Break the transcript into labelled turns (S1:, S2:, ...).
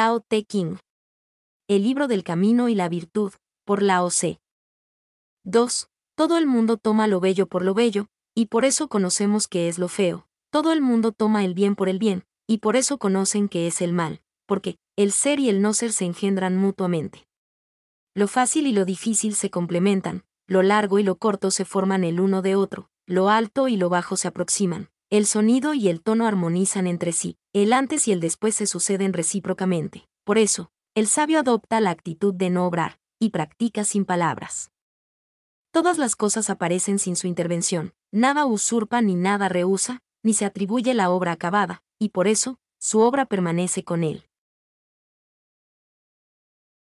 S1: Lao Te King, El libro del camino y la virtud, por Lao Tse. 2. Todo el mundo toma lo bello por lo bello, y por eso conocemos que es lo feo. Todo el mundo toma el bien por el bien, y por eso conocen que es el mal, porque el ser y el no ser se engendran mutuamente. Lo fácil y lo difícil se complementan, lo largo y lo corto se forman el uno de otro, lo alto y lo bajo se aproximan, el sonido y el tono armonizan entre sí, el antes y el después se suceden recíprocamente. Por eso, el sabio adopta la actitud de no obrar, y practica sin palabras. Todas las cosas aparecen sin su intervención, nada usurpa ni nada rehúsa, ni se atribuye la obra acabada, y por eso, su obra permanece con él.